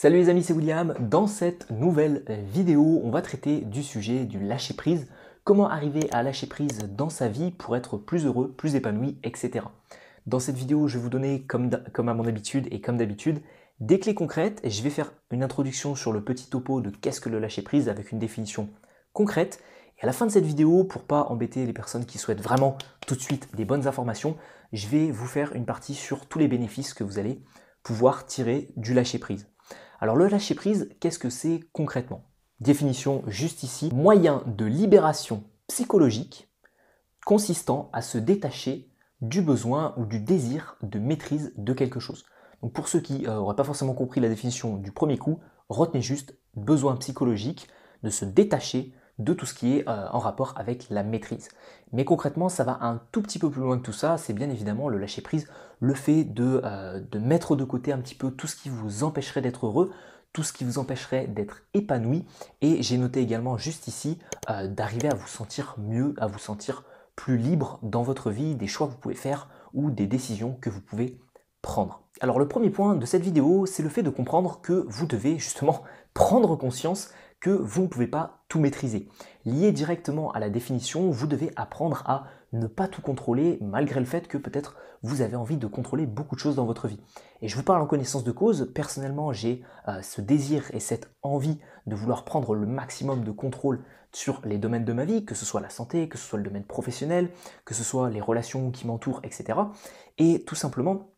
Salut les amis, c'est William. Dans cette nouvelle vidéo, on va traiter du sujet du lâcher-prise. Comment arriver à lâcher prise dans sa vie pour être plus heureux, plus épanoui, etc. Dans cette vidéo, je vais vous donner, comme, à mon habitude et comme d'habitude, des clés concrètes. Je vais faire une introduction sur le petit topo de qu'est-ce que le lâcher-prise avec une définition concrète. Et à la fin de cette vidéo, pour pas embêter les personnes qui souhaitent vraiment tout de suite des bonnes informations, je vais vous faire une partie sur tous les bénéfices que vous allez pouvoir tirer du lâcher-prise. Alors le lâcher-prise, qu'est-ce que c'est concrètement Définition juste ici, moyen de libération psychologique consistant à se détacher du besoin ou du désir de maîtrise de quelque chose. Donc pour ceux qui n'auraient euh, pas forcément compris la définition du premier coup, retenez juste besoin psychologique de se détacher de tout ce qui est euh, en rapport avec la maîtrise. Mais concrètement, ça va un tout petit peu plus loin que tout ça, c'est bien évidemment le lâcher-prise, le fait euh, de, mettre de côté un petit peu tout ce qui vous empêcherait d'être heureux, tout ce qui vous empêcherait d'être épanoui, et j'ai noté également juste ici euh, d'arriver à vous sentir mieux, à vous sentir plus libre dans votre vie, des choix que vous pouvez faire ou des décisions que vous pouvez prendre. Alors le premier point de cette vidéo, c'est le fait de comprendre que vous devez justement prendre conscience que vous ne pouvez pas tout maîtriser. Lié directement à la définition, vous devez apprendre à ne pas tout contrôler malgré le fait que peut-être vous avez envie de contrôler beaucoup de choses dans votre vie. Et je vous parle en connaissance de cause, personnellement j'ai euh, ce désir et cette envie de vouloir prendre le maximum de contrôle sur les domaines de ma vie, que ce soit la santé, que ce soit le domaine professionnel, que ce soit les relations qui m'entourent, etc. Et tout simplement,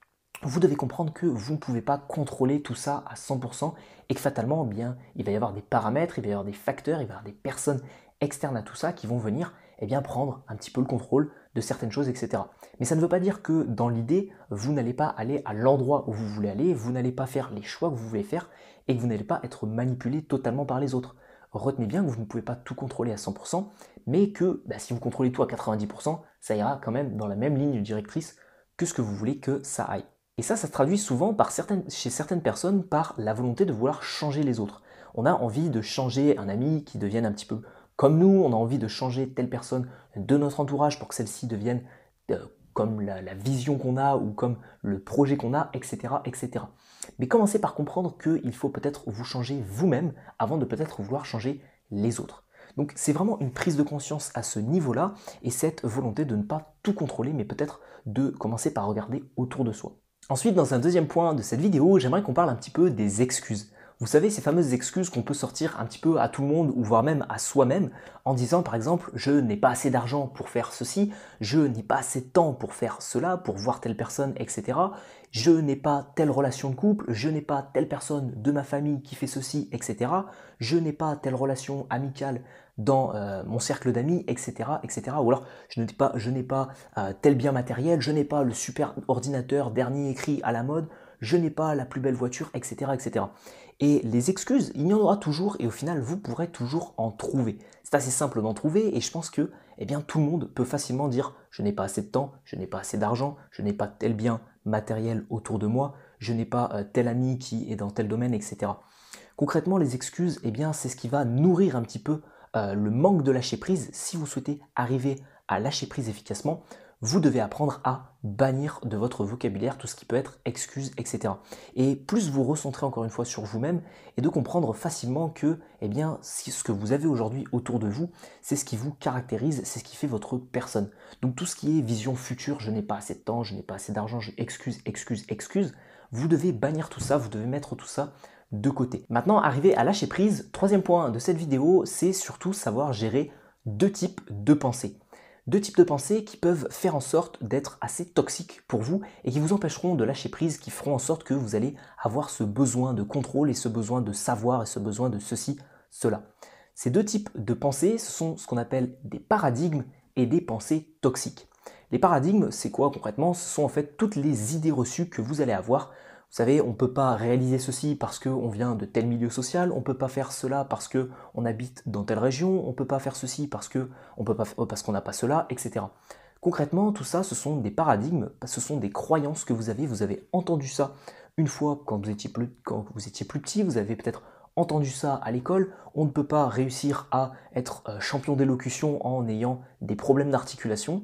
vous devez comprendre que vous ne pouvez pas contrôler tout ça à 100% et que fatalement, eh bien, il va y avoir des paramètres, il va y avoir des facteurs, il va y avoir des personnes externes à tout ça qui vont venir eh bien, prendre un petit peu le contrôle de certaines choses, etc. Mais ça ne veut pas dire que dans l'idée, vous n'allez pas aller à l'endroit où vous voulez aller, vous n'allez pas faire les choix que vous voulez faire et que vous n'allez pas être manipulé totalement par les autres. Retenez bien que vous ne pouvez pas tout contrôler à 100%, mais que bah, si vous contrôlez tout à 90%, ça ira quand même dans la même ligne directrice que ce que vous voulez que ça aille. Et ça, ça se traduit souvent chez certaines personnes par la volonté de vouloir changer les autres. On a envie de changer un ami qui devienne un petit peu comme nous, on a envie de changer telle personne de notre entourage pour que celle-ci devienne euh, comme la, la vision qu'on a ou comme le projet qu'on a, etc., etc. Mais commencez par comprendre qu'il faut peut-être vous changer vous-même avant de peut-être vouloir changer les autres. Donc c'est vraiment une prise de conscience à ce niveau-là et cette volonté de ne pas tout contrôler mais peut-être de commencer par regarder autour de soi. Ensuite, dans un deuxième point de cette vidéo, j'aimerais qu'on parle un petit peu des excuses. Vous savez, ces fameuses excuses qu'on peut sortir un petit peu à tout le monde ou voire même à soi-même en disant par exemple je n'ai pas assez d'argent pour faire ceci, je n'ai pas assez de temps pour faire cela, pour voir telle personne, etc. Je n'ai pas telle relation de couple, je n'ai pas telle personne de ma famille qui fait ceci, etc. Je n'ai pas telle relation amicale dans euh, mon cercle d'amis, etc., etc. Ou alors, je n'ai pas, je n'ai pas euh, tel bien matériel, je n'ai pas le super ordinateur dernier écrit à la mode, je n'ai pas la plus belle voiture, etc., etc. Et les excuses, il y en aura toujours et au final, vous pourrez toujours en trouver. C'est assez simple d'en trouver et je pense que eh bien, tout le monde peut facilement dire je n'ai pas assez de temps, je n'ai pas assez d'argent, je n'ai pas tel bien matériel autour de moi, je n'ai pas euh, tel ami qui est dans tel domaine, etc. Concrètement, les excuses, eh bien, c'est ce qui va nourrir un petit peu euh, le manque de lâcher prise si vous souhaitez arriver à lâcher prise efficacement vous devez apprendre à bannir de votre vocabulaire tout ce qui peut être excuse, etc. Et plus vous recentrez encore une fois sur vous-même et de comprendre facilement que, eh bien, ce que vous avez aujourd'hui autour de vous, c'est ce qui vous caractérise, c'est ce qui fait votre personne. Donc tout ce qui est vision future, je n'ai pas assez de temps, je n'ai pas assez d'argent, excuse, excuse, excuse, vous devez bannir tout ça, vous devez mettre tout ça de côté. Maintenant, arriver à lâcher prise, troisième point de cette vidéo, c'est surtout savoir gérer deux types de pensées. Deux types de pensées qui peuvent faire en sorte d'être assez toxiques pour vous et qui vous empêcheront de lâcher prise, qui feront en sorte que vous allez avoir ce besoin de contrôle et ce besoin de savoir et ce besoin de ceci, cela. Ces deux types de pensées, ce sont ce qu'on appelle des paradigmes et des pensées toxiques. Les paradigmes, c'est quoi concrètement Ce sont en fait toutes les idées reçues que vous allez avoir vous savez, on ne peut pas réaliser ceci parce qu'on vient de tel milieu social, on ne peut pas faire cela parce qu'on habite dans telle région, on ne peut pas faire ceci parce oh, qu'on n'a pas cela, etc. Concrètement, tout ça, ce sont des paradigmes, ce sont des croyances que vous avez, vous avez entendu ça une fois quand vous étiez plus, quand vous étiez plus petit, vous avez peut-être entendu ça à l'école, on ne peut pas réussir à être euh, champion d'élocution en ayant des problèmes d'articulation,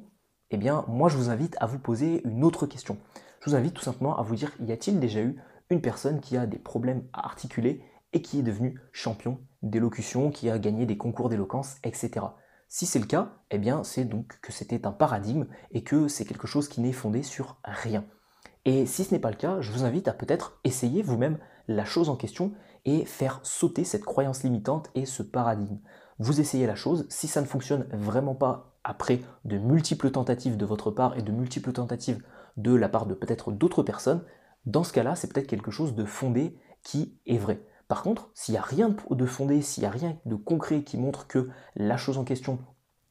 eh bien moi je vous invite à vous poser une autre question je vous invite tout simplement à vous dire, y a-t-il déjà eu une personne qui a des problèmes à articuler et qui est devenue champion d'élocution, qui a gagné des concours d'éloquence, etc. Si c'est le cas, eh bien c'est donc que c'était un paradigme et que c'est quelque chose qui n'est fondé sur rien. Et si ce n'est pas le cas, je vous invite à peut-être essayer vous-même la chose en question et faire sauter cette croyance limitante et ce paradigme. Vous essayez la chose, si ça ne fonctionne vraiment pas après de multiples tentatives de votre part et de multiples tentatives de la part de peut-être d'autres personnes, dans ce cas-là, c'est peut-être quelque chose de fondé qui est vrai. Par contre, s'il n'y a rien de fondé, s'il n'y a rien de concret qui montre que la chose en question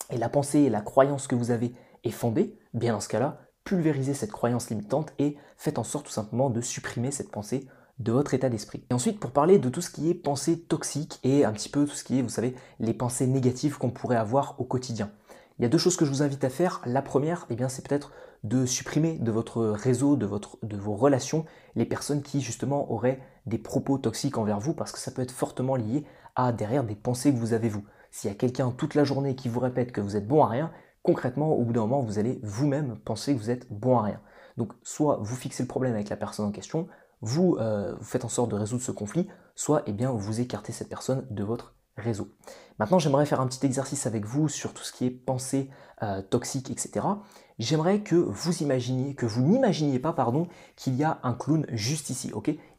et la pensée et la croyance que vous avez est fondée, bien dans ce cas-là, pulvérisez cette croyance limitante et faites en sorte tout simplement de supprimer cette pensée de votre état d'esprit. Et ensuite, pour parler de tout ce qui est pensée toxique et un petit peu tout ce qui est, vous savez, les pensées négatives qu'on pourrait avoir au quotidien. Il y a deux choses que je vous invite à faire. La première, eh bien, c'est peut-être de supprimer de votre réseau, de, vos relations, les personnes qui justement auraient des propos toxiques envers vous, parce que ça peut être fortement lié à derrière des pensées que vous avez vous. S'il y a quelqu'un toute la journée qui vous répète que vous êtes bon à rien, concrètement, au bout d'un moment, vous allez vous-même penser que vous êtes bon à rien. Donc, soit vous fixez le problème avec la personne en question, vous, euh, faites en sorte de résoudre ce conflit, soit eh bien, vous écartez cette personne de votre réseau. Maintenant, j'aimerais faire un petit exercice avec vous sur tout ce qui est pensée euh, toxique, etc j'aimerais que vous imaginiez, que vous n'imaginiez pas, pardon, qu'il y a un clown juste ici,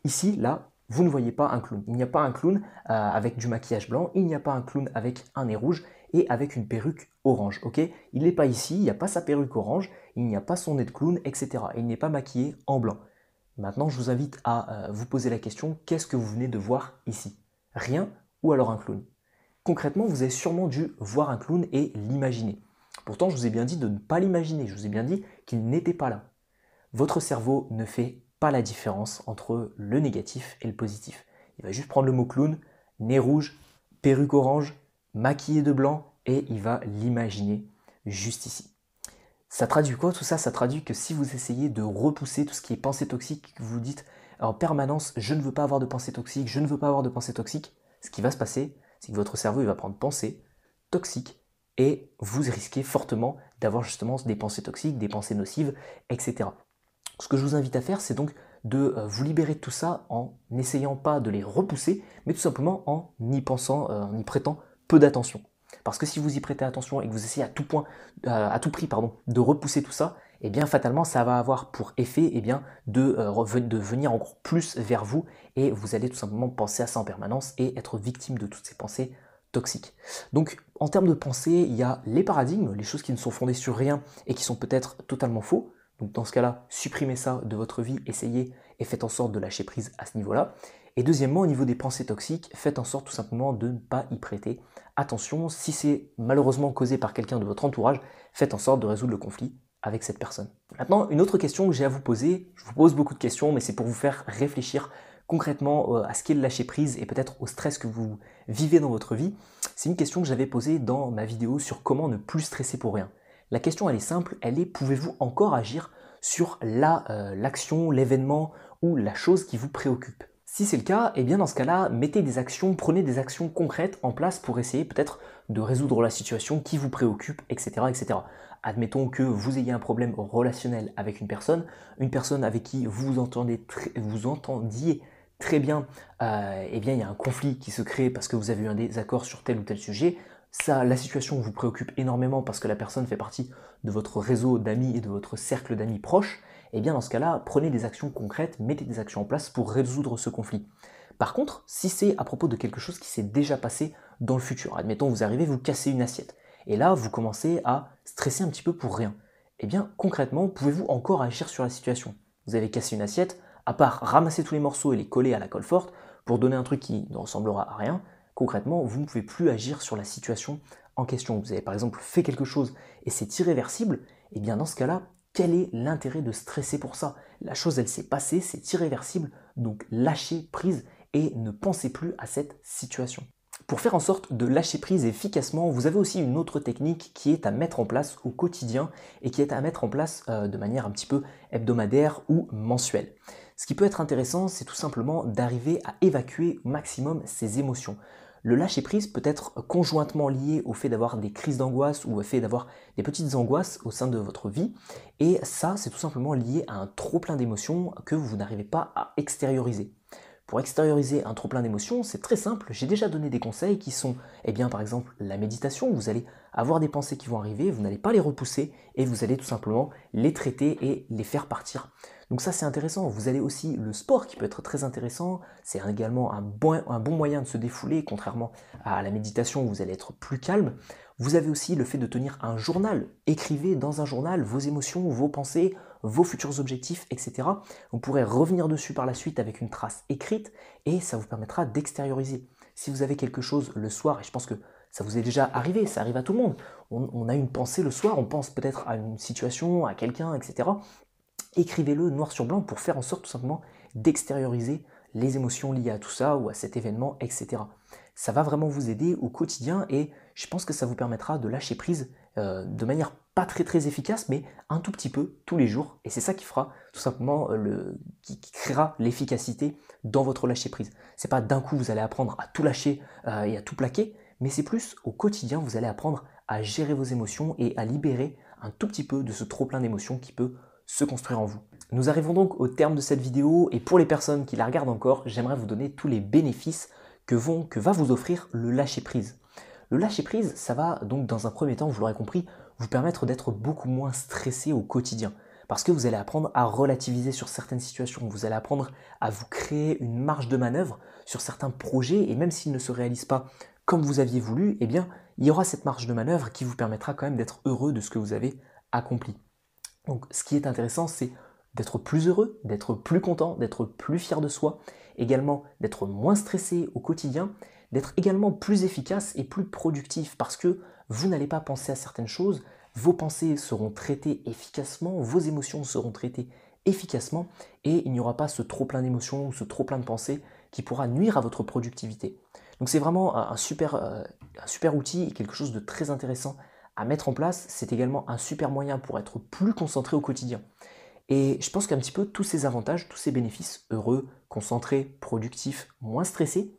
Ici, là, vous ne voyez pas un clown. Il n'y a pas un clown euh, avec du maquillage blanc, il n'y a pas un clown avec un nez rouge et avec une perruque orange, ok Il n'est pas ici, il n'y a pas sa perruque orange, il n'y a pas son nez de clown, etc. Il n'est pas maquillé en blanc. Maintenant, je vous invite à euh, vous poser la question, qu'est-ce que vous venez de voir ici Rien ou alors un clown Concrètement, vous avez sûrement dû voir un clown et l'imaginer. Pourtant, je vous ai bien dit de ne pas l'imaginer, je vous ai bien dit qu'il n'était pas là. Votre cerveau ne fait pas la différence entre le négatif et le positif. Il va juste prendre le mot clown, nez rouge, perruque orange, maquillé de blanc, et il va l'imaginer juste ici. Ça traduit quoi tout ça Ça traduit que si vous essayez de repousser tout ce qui est pensée toxique, que vous dites en permanence je ne veux pas avoir de pensée toxique, je ne veux pas avoir de pensée toxique, ce qui va se passer, c'est que votre cerveau va prendre pensée toxique et vous risquez fortement d'avoir justement des pensées toxiques, des pensées nocives, etc. Ce que je vous invite à faire, c'est donc de euh, vous libérer de tout ça en n'essayant pas de les repousser, mais tout simplement en y pensant, euh, en y prêtant peu d'attention. Parce que si vous y prêtez attention et que vous essayez à tout, point, euh, à tout prix pardon, de repousser tout ça, eh bien fatalement ça va avoir pour effet eh bien, de, de venir encore plus vers vous et vous allez tout simplement penser à ça en permanence et être victime de toutes ces pensées donc en termes de pensée, il y a les paradigmes, les choses qui ne sont fondées sur rien et qui sont peut-être totalement faux. Donc dans ce cas-là, supprimez ça de votre vie, essayez et faites en sorte de lâcher prise à ce niveau-là. Et deuxièmement, au niveau des pensées toxiques, faites en sorte tout simplement de ne pas y prêter attention. Si c'est malheureusement causé par quelqu'un de votre entourage, faites en sorte de résoudre le conflit avec cette personne. Maintenant, une autre question que j'ai à vous poser, je vous pose beaucoup de questions, mais c'est pour vous faire réfléchir concrètement euh, à ce qu'est le lâcher prise et peut-être au stress que vous vivez dans votre vie, c'est une question que j'avais posée dans ma vidéo sur comment ne plus stresser pour rien. La question elle est simple, elle est pouvez-vous encore agir sur euh, l'action, l'événement ou la chose qui vous préoccupe si c'est le cas, eh bien dans ce cas-là, mettez des actions, prenez des actions concrètes en place pour essayer peut-être de résoudre la situation qui vous préoccupe, etc., etc. Admettons que vous ayez un problème relationnel avec une personne, une personne avec qui vous, entendez vous entendiez très bien, euh, eh bien, il y a un conflit qui se crée parce que vous avez eu un désaccord sur tel ou tel sujet, ça, la situation vous préoccupe énormément parce que la personne fait partie de votre réseau d'amis et de votre cercle d'amis proches, Et eh bien dans ce cas-là, prenez des actions concrètes, mettez des actions en place pour résoudre ce conflit. Par contre, si c'est à propos de quelque chose qui s'est déjà passé dans le futur, admettons vous arrivez, vous cassez une assiette, et là vous commencez à stresser un petit peu pour rien, eh bien concrètement, pouvez-vous encore agir sur la situation Vous avez cassé une assiette, à part ramasser tous les morceaux et les coller à la colle forte pour donner un truc qui ne ressemblera à rien, concrètement, vous ne pouvez plus agir sur la situation en question. Vous avez par exemple fait quelque chose et c'est irréversible, et eh bien dans ce cas-là, quel est l'intérêt de stresser pour ça La chose, elle s'est passée, c'est irréversible, donc lâchez prise et ne pensez plus à cette situation. Pour faire en sorte de lâcher prise efficacement, vous avez aussi une autre technique qui est à mettre en place au quotidien et qui est à mettre en place euh, de manière un petit peu hebdomadaire ou mensuelle. Ce qui peut être intéressant, c'est tout simplement d'arriver à évacuer au maximum ces émotions. Le lâcher-prise peut être conjointement lié au fait d'avoir des crises d'angoisse ou au fait d'avoir des petites angoisses au sein de votre vie. Et ça, c'est tout simplement lié à un trop plein d'émotions que vous n'arrivez pas à extérioriser. Pour extérioriser un trop plein d'émotions, c'est très simple, j'ai déjà donné des conseils qui sont, eh bien par exemple la méditation, vous allez avoir des pensées qui vont arriver, vous n'allez pas les repousser et vous allez tout simplement les traiter et les faire partir. Donc ça c'est intéressant, vous allez aussi le sport qui peut être très intéressant, c'est également un bon, moyen de se défouler, contrairement à la méditation où vous allez être plus calme. Vous avez aussi le fait de tenir un journal. Écrivez dans un journal vos émotions, vos pensées, vos futurs objectifs, etc. Vous pourrez revenir dessus par la suite avec une trace écrite et ça vous permettra d'extérioriser. Si vous avez quelque chose le soir, et je pense que ça vous est déjà arrivé, ça arrive à tout le monde, on, on a une pensée le soir, on pense peut-être à une situation, à quelqu'un, etc. Écrivez-le noir sur blanc pour faire en sorte tout simplement d'extérioriser les émotions liées à tout ça ou à cet événement, etc ça va vraiment vous aider au quotidien et je pense que ça vous permettra de lâcher prise euh, de manière pas très très efficace, mais un tout petit peu tous les jours. Et c'est ça qui fera tout simplement euh, le, qui, créera l'efficacité dans votre lâcher prise. C'est pas d'un coup vous allez apprendre à tout lâcher euh, et à tout plaquer, mais c'est plus au quotidien vous allez apprendre à gérer vos émotions et à libérer un tout petit peu de ce trop plein d'émotions qui peut se construire en vous. Nous arrivons donc au terme de cette vidéo et pour les personnes qui la regardent encore, j'aimerais vous donner tous les bénéfices que, vont, que va vous offrir le lâcher-prise. Le lâcher-prise, ça va donc dans un premier temps, vous l'aurez compris, vous permettre d'être beaucoup moins stressé au quotidien. Parce que vous allez apprendre à relativiser sur certaines situations, vous allez apprendre à vous créer une marge de manœuvre sur certains projets, et même s'ils ne se réalisent pas comme vous aviez voulu, eh bien, il y aura cette marge de manœuvre qui vous permettra quand même d'être heureux de ce que vous avez accompli. Donc ce qui est intéressant, c'est d'être plus heureux, d'être plus content, d'être plus fier de soi, également d'être moins stressé au quotidien, d'être également plus efficace et plus productif parce que vous n'allez pas penser à certaines choses, vos pensées seront traitées efficacement, vos émotions seront traitées efficacement et il n'y aura pas ce trop plein d'émotions ou ce trop plein de pensées qui pourra nuire à votre productivité. Donc c'est vraiment un super, euh, un super outil et quelque chose de très intéressant à mettre en place. C'est également un super moyen pour être plus concentré au quotidien. Et je pense qu'un petit peu tous ces avantages, tous ces bénéfices, heureux, concentrés, productif, moins stressés,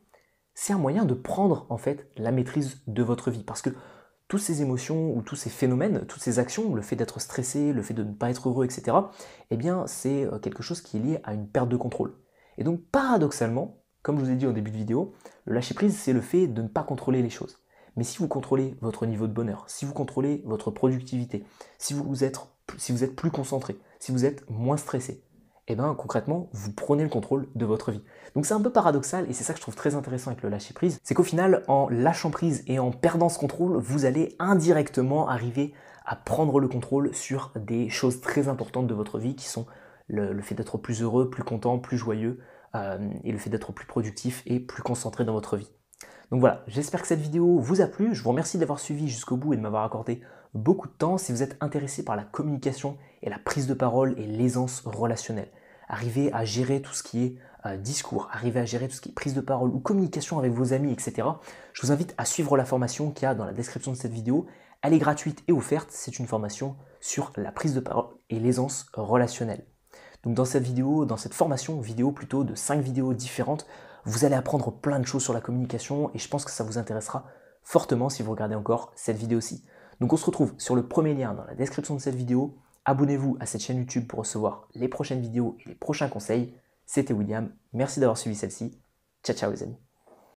c'est un moyen de prendre en fait la maîtrise de votre vie. Parce que toutes ces émotions ou tous ces phénomènes, toutes ces actions, le fait d'être stressé, le fait de ne pas être heureux, etc., eh bien c'est euh, quelque chose qui est lié à une perte de contrôle. Et donc paradoxalement, comme je vous ai dit au début de vidéo, le lâcher prise c'est le fait de ne pas contrôler les choses. Mais si vous contrôlez votre niveau de bonheur, si vous contrôlez votre productivité, si vous êtes si vous êtes plus concentré, si vous êtes moins stressé, eh bien concrètement, vous prenez le contrôle de votre vie. Donc c'est un peu paradoxal et c'est ça que je trouve très intéressant avec le lâcher prise, c'est qu'au final, en lâchant prise et en perdant ce contrôle, vous allez indirectement arriver à prendre le contrôle sur des choses très importantes de votre vie qui sont le, fait d'être plus heureux, plus content, plus joyeux euh, et le fait d'être plus productif et plus concentré dans votre vie. Donc voilà, j'espère que cette vidéo vous a plu. Je vous remercie d'avoir suivi jusqu'au bout et de m'avoir accordé beaucoup de temps. Si vous êtes intéressé par la communication et la prise de parole et l'aisance relationnelle, arriver à gérer tout ce qui est euh, discours, arriver à gérer tout ce qui est prise de parole ou communication avec vos amis, etc., je vous invite à suivre la formation qu'il y a dans la description de cette vidéo. Elle est gratuite et offerte. C'est une formation sur la prise de parole et l'aisance relationnelle. Donc dans cette vidéo, dans cette formation vidéo plutôt de 5 vidéos différentes, vous allez apprendre plein de choses sur la communication et je pense que ça vous intéressera fortement si vous regardez encore cette vidéo-ci. Donc on se retrouve sur le premier lien dans la description de cette vidéo. Abonnez-vous à cette chaîne YouTube pour recevoir les prochaines vidéos et les prochains conseils. C'était William, merci d'avoir suivi celle-ci. Ciao ciao les amis.